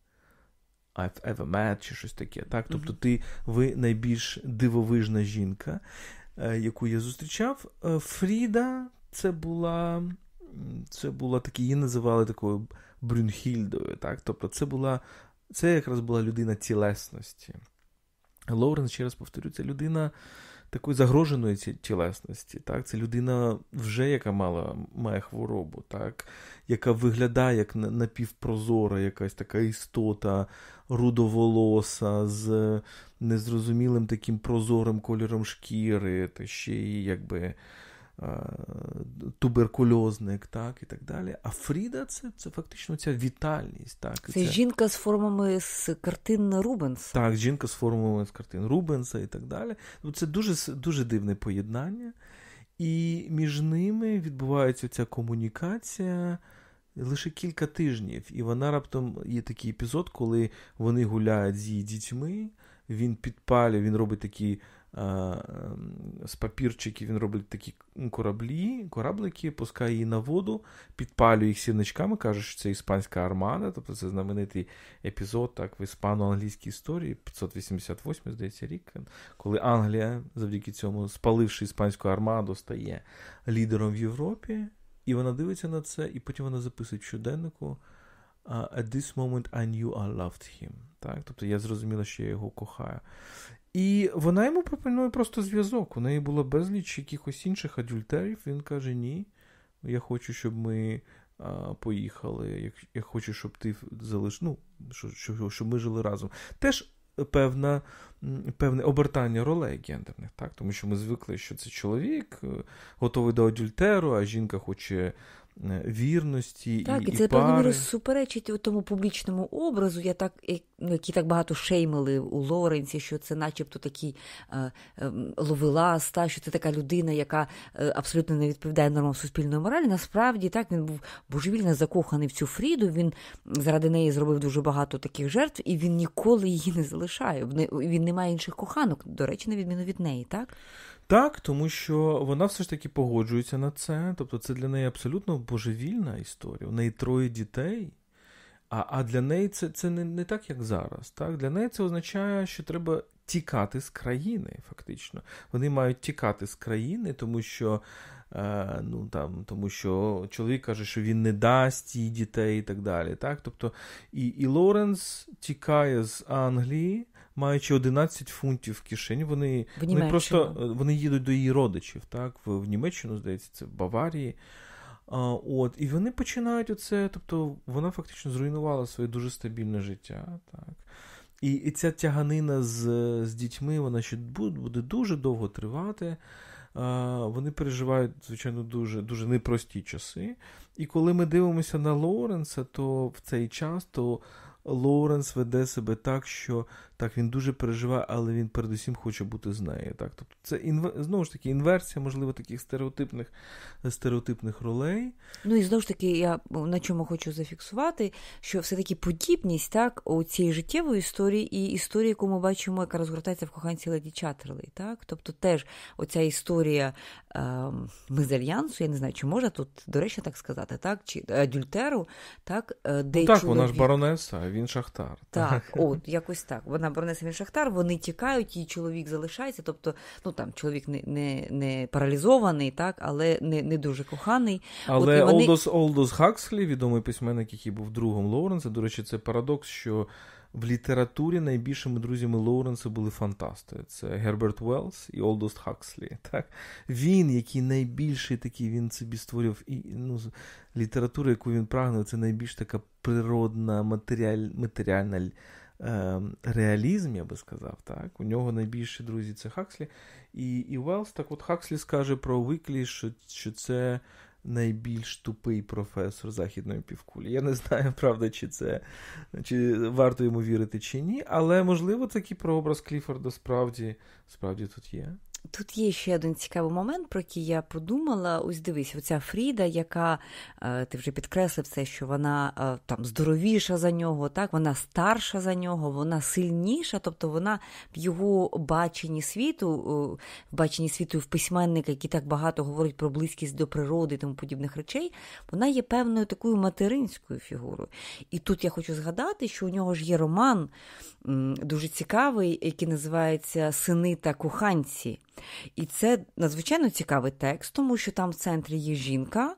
I've ever met, чи щось таке. Так? Тобто, ти ви найбільш дивовижна жінка, е, яку я зустрічав. Е, Фріда це була це була такі, її називали такою Брюнхільдою. Так? Тобто, це була це якраз була людина тілесності. Лоуренс, ще раз повторю, це людина такої загроженої тілесності. Так? Це людина, вже яка мала має хворобу, так? яка виглядає як напівпрозора, якась така істота рудоволоса з незрозумілим таким прозорим кольором шкіри, та ще й якби. Е, туберкульозник, так і так далі. А Фріда це це фактично ця вітальність. Так, Це, це... жінка з формами з картин Рубенса. Так, жінка з формами з картин Рубенса і так далі. Ну, це дуже, дуже дивне поєднання. І між ними відбувається ця комунікація. Лише кілька тижнів, і вона раптом є такий епізод, коли вони гуляють з її дітьми. Він підпалює, він робить такі з папірчиків він робить такі кораблі, кораблики, пускає її на воду, підпалює їх сіничками, каже, що це іспанська армада, тобто це знаменитий епізод так, в іспано-англійській історії, 588, здається, рік, коли Англія, завдяки цьому, спаливши іспанську армаду, стає лідером в Європі. І вона дивиться на це, і потім вона записує в щоденнику: At this moment I knew I loved him. Так? Тобто я зрозуміла, що я його кохаю. І вона йому пропонує просто зв'язок. У неї було безліч якихось інших адюльтерів. Він каже: Ні, я хочу, щоб ми а, поїхали. Я, я хочу, щоб ти залиш... ну, щоб, щоб, щоб ми жили разом. Теж певна, Певне обертання ролей гендерних, так? тому що ми звикли, що це чоловік е, готовий до адюльтеру, а жінка хоче Е, вірності так, і і це пари. певно міру суперечить тому публічному образу. Я так ну, які так багато шеймили у Лоренці, що це, начебто, такий е, е, ловелас, що це така людина, яка е, абсолютно не відповідає нормам суспільної моралі. Насправді так він був божевільно закоханий в цю Фріду. Він заради неї зробив дуже багато таких жертв, і він ніколи її не залишає. Він не має інших коханок, до речі, на відміну від неї, так. Так, тому що вона все ж таки погоджується на це. Тобто, це для неї абсолютно божевільна історія. У неї троє дітей. А а для неї це це не не так, як зараз. Так? Для неї це означає, що треба тікати з країни, фактично. Вони мають тікати з країни, тому що е, ну, там, тому що чоловік каже, що він не дасть їй дітей і так далі. Так? Тобто, І і Лоренс тікає з Англії маючи 11 фунтів в кишені, вони в вони просто е, вони їдуть до її родичів, так, в, в Німеччину, здається, це в Баварії. А, от, І вони починають оце, тобто вона фактично зруйнувала своє дуже стабільне життя. так. І і ця тяганина з з дітьми, вона ще буде дуже довго тривати. А, вони переживають, звичайно, дуже дуже непрості часи. І коли ми дивимося на Лоуренса, то в цей час то Лоуренс веде себе так, що так, він дуже переживає, але він передусім хоче бути з нею. Так? Тобто це інвер... знову ж таки інверсія, можливо, таких стереотипних стереотипних ролей. Ну і знову ж таки, я на чому хочу зафіксувати, що все-таки подібність так, у цієї життєвої історії і історії, яку ми бачимо, яка розгортається в коханці Леді Чаттерлей. Так? Тобто теж оця історія е, ем, мезальянсу, я не знаю, чи можна тут, до речі, так сказати, так? чи адюльтеру, е, так, е, де ну, так, чоловік... вона ж баронеса, а він шахтар. Так, так. от якось так вона Барнеса Шахтар, вони тікають, її чоловік залишається. Тобто, ну там чоловік не не, не паралізований, так, але не не дуже коханий. Але От, вони... Олдос Олдос Хакслі, відомий письменник, який був другом Лоуренса, до речі, це парадокс, що. В літературі найбільшими друзями Лоуренса були фантасти. Це Герберт Уеллс і Олдост Хакслі. Так? Він, який найбільший такий, він собі створював і ну, літературу, яку він прагнув, це найбільш така природна, матеріаль, матеріальна Ем, реалізм, я би сказав. так. У нього найбільші друзі це Хакслі. І і Велс, так от Хакслі скаже про Виклі, що, що це. Найбільш тупий професор західної півкулі. Я не знаю, правда, чи це чи варто йому вірити, чи ні, але можливо такий прообраз Кліфорда справді справді тут є. Тут є ще один цікавий момент, про який я подумала. Ось дивись, оця Фріда, яка е, ти вже підкреслив це, що вона е, там здоровіша за нього, так вона старша за нього, вона сильніша, тобто вона в його баченні світу, е, в баченні світу в письменника, який так багато говорить про близькість до природи і тому подібних речей, вона є певною такою материнською фігурою. І тут я хочу згадати, що у нього ж є роман дуже цікавий, який називається Сини та коханці. І це надзвичайно цікавий текст, тому що там в центрі є жінка,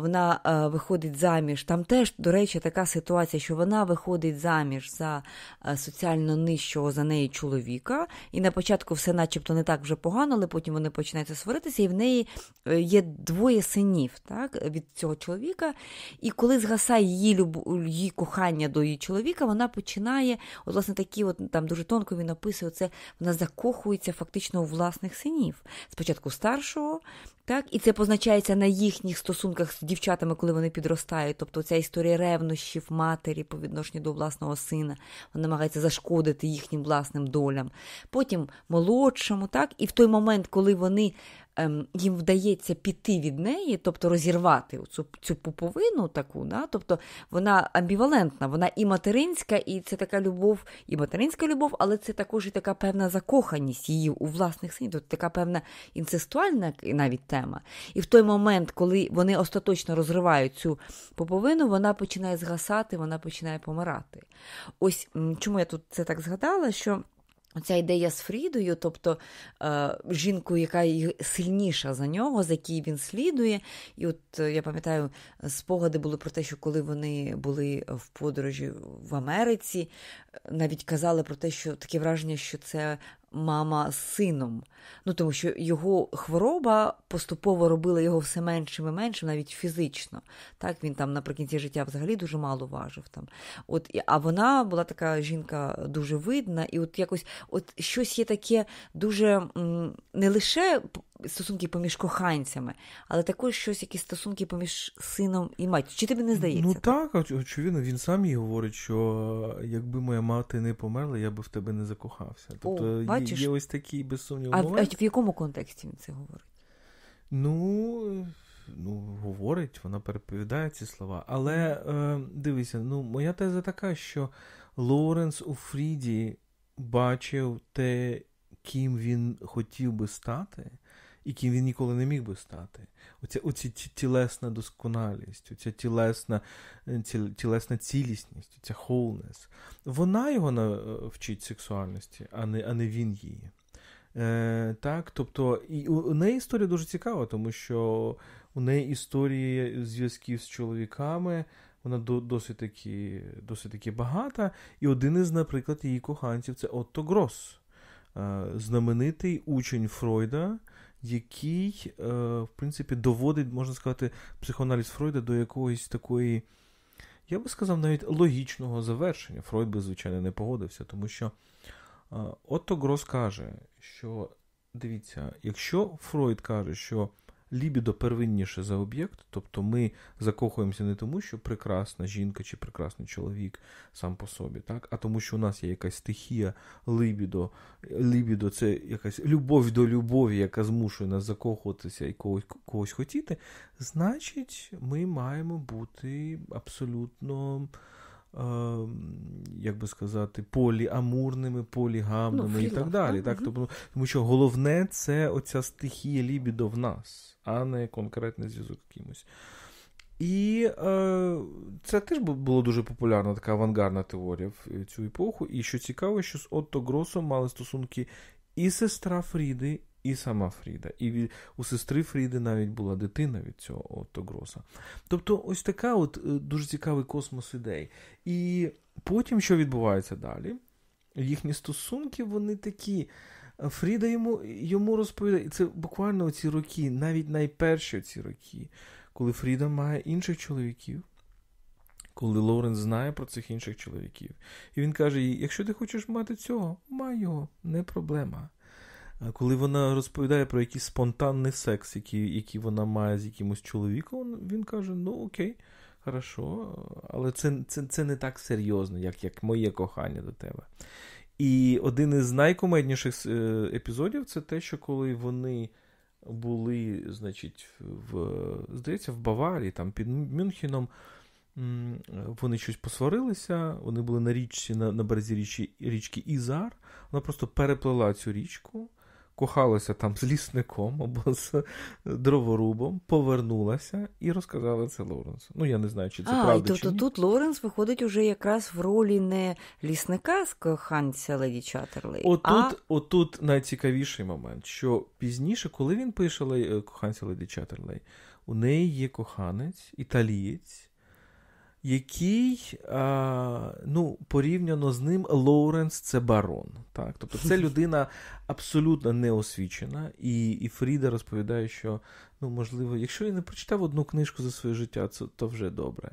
вона е, виходить заміж. Там теж, до речі, така ситуація, що вона виходить заміж за е, соціально нижчого за неї чоловіка, і на початку все начебто не так вже погано, але потім вони починаються сваритися, і в неї е, є двоє синів так, від цього чоловіка. І коли згасає її люб... її кохання до її чоловіка, вона починає, от, власне, такі, от там дуже тонко він описує це, вона закохується фактично у власних синів. Спочатку старшого, так, і це позначається на їхніх стосунках з дівчатами, коли вони підростають. Тобто ця історія ревнощів матері по відношенню до власного сина, вона намагається зашкодити їхнім власним долям. Потім молодшому, так, і в той момент, коли вони Ем, їм вдається піти від неї, тобто розірвати цю цю пуповину таку, да? тобто вона амбівалентна, вона і материнська, і це така любов, і материнська любов, але це також і така певна закоханість її у власних синів, тобто така певна інцестуальна навіть тема. І в той момент, коли вони остаточно розривають цю пуповину, вона починає згасати, вона починає помирати. Ось чому я тут це так згадала, що. Оця ідея з Фрідою, тобто е, жінкою, яка сильніша за нього, за якій він слідує. І от е, я пам'ятаю, спогади були про те, що коли вони були в подорожі в Америці, е, навіть казали про те, що таке враження, що це мама з сином. Ну тому що його хвороба поступово робила його все меншим і меншим, навіть фізично. Так він там наприкінці життя взагалі дуже мало важив. Там от а вона була така жінка дуже видна, і от якось от щось є таке дуже не лише стосунки поміж коханцями, але також щось, якісь стосунки поміж сином і матір. Чи тобі не здається? Ну так, так очевидно, він сам їй говорить, що якби моя мати не померла, я би в тебе не закохався. Тобто О, бачиш? є ось такі безсумнів. А, а в якому контексті він це говорить? Ну. Ну, говорить, вона переповідає ці слова. Але е, дивися, ну моя теза така, що Лоуренс у Фріді бачив те, ким він хотів би стати, і він ніколи не міг би стати. Оця, оця тілесна досконалість, оця тілесна е, тілесна цілісність, ця холнес. Вона його навчить е, сексуальності, а не, а не він її. Е, Так, тобто, і у, у неї історія дуже цікава, тому що у неї історія зв'язків з чоловіками. Вона досить таки досить таки багата. І один із, наприклад, її коханців це Отто Грос, е, знаменитий учень Фройда, який, е, в принципі, доводить, можна сказати, психоаналіз Фройда до якоїсь такої, я би сказав, навіть логічного завершення. Фройд би, звичайно, не погодився, тому що е, Отто Грос каже, що дивіться, якщо Фройд каже, що лібідо первинніше за об'єкт, тобто ми закохуємося не тому, що прекрасна жінка чи прекрасний чоловік сам по собі, так, а тому, що у нас є якась стихія лібідо. Лібідо це якась любов до любові, яка змушує нас закохуватися і когось, когось хотіти. Значить, ми маємо бути абсолютно. Ем, як би сказати, поліамурними, полігамними ну, і так далі. Так? Тобто, Тому що головне це оця стихія лібідо в нас а не конкретний зв'язок якимось. І е, це теж була дуже популярна така авангардна теорія в е, цю епоху. І що цікаво, що з Отто Гросом мали стосунки і сестра Фріди, і сама Фріда. І у сестри Фріди навіть була дитина від цього Отто Гроса. Тобто, ось така от е, дуже цікавий космос ідей. І потім, що відбувається далі, їхні стосунки, вони такі. Фріда йому йому розповідає, і це буквально ці роки, навіть найперші ці роки, коли Фріда має інших чоловіків, коли Лорен знає про цих інших чоловіків. І він каже: їй, якщо ти хочеш мати цього, май його, не проблема. Коли вона розповідає про якийсь спонтанний секс, який який вона має з якимось чоловіком, він каже: ну окей, хорошо, але це це, це не так серйозно, як, як моє кохання до тебе. І один із найкомедніших е, епізодів це те, що коли вони були, значить, в, здається, в Баварії, там під Мюнхеном, вони щось посварилися, вони були на річці, на на березі річі, річки Ізар. Вона просто переплила цю річку кохалася там з лісником або з е, дроворубом, повернулася і розказала це Лоуренсу. Ну я не знаю, чи це а, правда. Тобто тут Лоренс виходить уже якраз в ролі не лісника з коханця Леді Чатерлей. Отут, а... отут найцікавіший момент, що пізніше, коли він пише е, коханця Леді Чатерлей, у неї є коханець, італієць який е, ну, порівняно з ним Лоуренс це барон. Так? Тобто це людина абсолютно неосвічена, і і Фріда розповідає, що ну, можливо, якщо він не прочитав одну книжку за своє життя, це, то вже добре.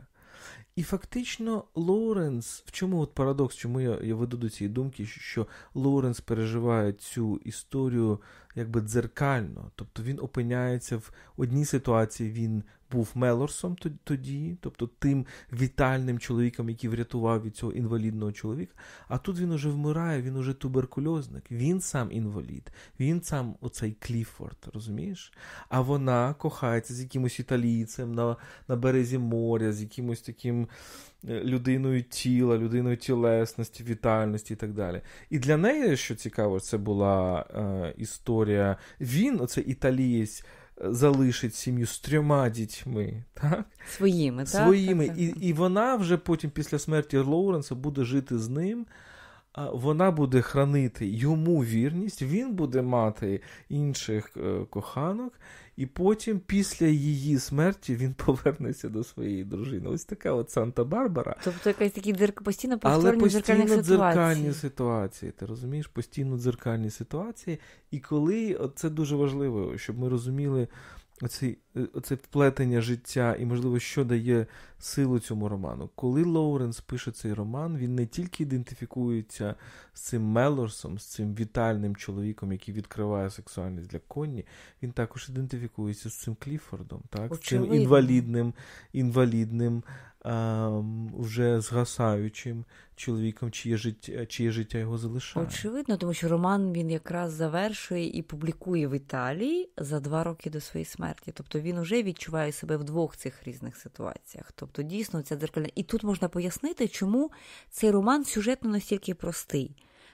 І фактично Лоуренс, в чому от парадокс, чому я я веду до цієї думки, що Лоуренс переживає цю історію якби дзеркально. Тобто він опиняється в одній ситуації, він був Мелорсом тоді, тобто тим вітальним чоловіком, який врятував від цього інвалідного чоловіка. А тут він уже вмирає, він уже туберкульозник, він сам інвалід, він сам оцей Кліфорд, розумієш? А вона кохається з якимось італійцем на, на березі моря, з якимось таким. Е, людиною тіла, людиною тілесності, вітальності і так далі. І для неї, що цікаво, це була е, історія. Він, оце італієць. Е, залишить сім'ю з трьома дітьми, так? Своїми, так? Своїми. Так, так, і і вона вже потім, після смерті Лоуренса, буде жити з ним вона буде хранити йому вірність, він буде мати інших е, коханок, і потім, після її смерті, він повернеться до своєї дружини. Ось така от Санта-Барбара. Тобто якась такі дзерк... постійно повторні Але постійно дзеркальні ситуації. Ти розумієш, постійно дзеркальні ситуації. І коли це дуже важливо, щоб ми розуміли оці, е, оце вплетення життя і, можливо, що дає силу цьому роману. Коли Лоуренс пише цей роман, він не тільки ідентифікується з цим Мелорсом, з цим вітальним чоловіком, який відкриває сексуальність для Конні, він також ідентифікується з цим Кліфордом, так? з цим інвалідним, інвалідним Уже ем, згасаючим чоловіком, чиє життя чиє життя його залишає. Очевидно, тому що Роман він якраз завершує і публікує в Італії за два роки до своєї смерті. Тобто він вже відчуває себе в двох цих різних ситуаціях. Тобто, дійсно, ця дзеркальна. І тут можна пояснити, чому цей роман сюжетно настільки простий.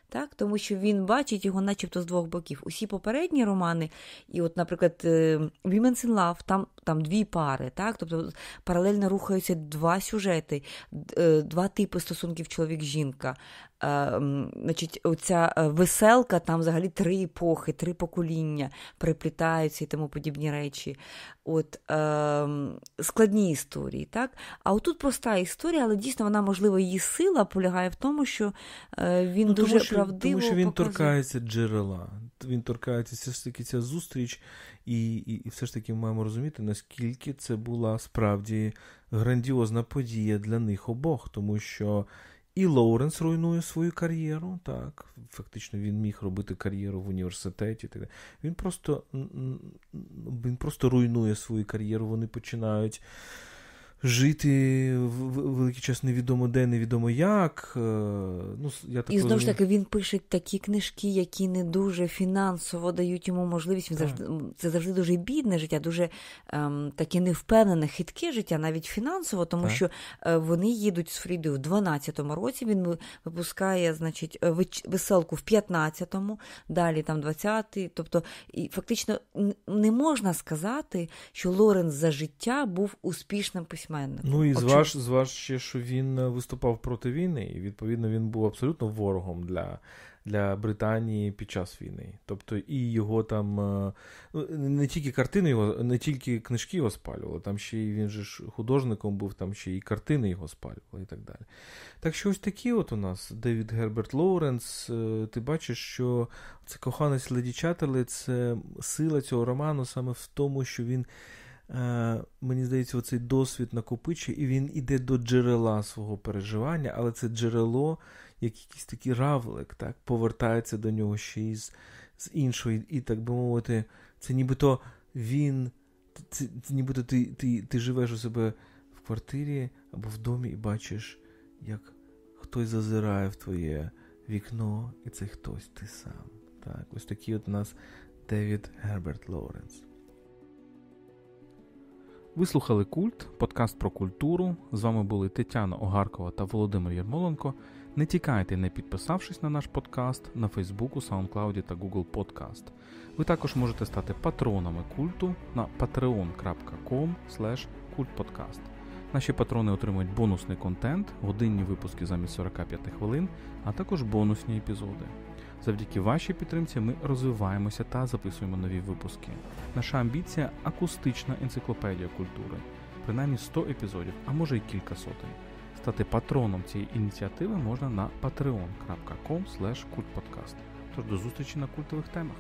Так, тому що він бачить його, начебто, з двох боків. Усі попередні романи, і, от, наприклад, е, «Women's in Love», там там дві пари, так? Тобто паралельно рухаються два сюжети, е, два типи стосунків чоловік-жінка. Е, значить, Оця е, веселка, там взагалі три епохи, три покоління приплітаються і тому подібні речі. От Складні історії. так? А отут проста історія, але дійсно вона, можливо, її сила полягає в тому, що він ну, дуже тому, що, правдиво. Тому що він показує. торкається джерела він торкається все ж таки ця зустріч, і, і, і все ж таки ми маємо розуміти, наскільки це була справді грандіозна подія для них обох, тому що. І Лоуренс руйнує свою кар'єру. Так, фактично він міг робити кар'єру в університеті. Так. Він просто він просто руйнує свою кар'єру. Вони починають жити в великий час невідомо де, невідомо як. Е, ну, я так І знову ж таки він пише такі книжки, які не дуже фінансово дають йому можливість. Він завжди це завжди дуже бідне життя, дуже ем, таке невпевнене, хитке життя, навіть фінансово, тому так. що е, вони їдуть з Фрідою в 12-му році. Він випускає, значить, е, веселку в 15-му, далі там 20-й. Тобто, і фактично не можна сказати, що Лоренс за життя був успішним письменником письменником. Ну і зваж, зваж ще, що він е, виступав проти війни, і відповідно він був абсолютно ворогом для. Для Британії під час війни, тобто і його там е, ну, не тільки картини його, не тільки книжки його спалювали, там ще й він же ж художником був, там ще і картини його спалювали, і так далі. Так що ось такі от у нас Девід Герберт Лоуренс. Е, ти бачиш, що це коханець Леді Чаттерлі, це сила цього роману саме в тому, що він. Е, мені здається, оцей досвід накопичує, і він іде до джерела свого переживання, але це джерело, як якийсь такий равлик, так, повертається до нього ще із, з іншого, і, так би мовити, це нібито він, це, це нібито ти, ти, ти живеш у себе в квартирі або в домі і бачиш, як хтось зазирає в твоє вікно, і це хтось ти сам. Так, Ось такий от у нас Девід Герберт Лоуренс. Ви слухали Культ, подкаст про культуру. З вами були Тетяна Огаркова та Володимир Ярмоленко. Не тікайте, не підписавшись на наш подкаст на Фейсбуку, Саундклауді та Google Подкаст. Ви також можете стати патронами культу на patreon.com kultpodcast. Наші патрони отримують бонусний контент, годинні випуски замість 45 хвилин, а також бонусні епізоди. Завдяки вашій підтримці ми розвиваємося та записуємо нові випуски. Наша амбіція акустична енциклопедія культури, принаймні 100 епізодів, а може й кілька сотень. Стати патроном цієї ініціативи можна на patreon.com. Тож до зустрічі на культових темах.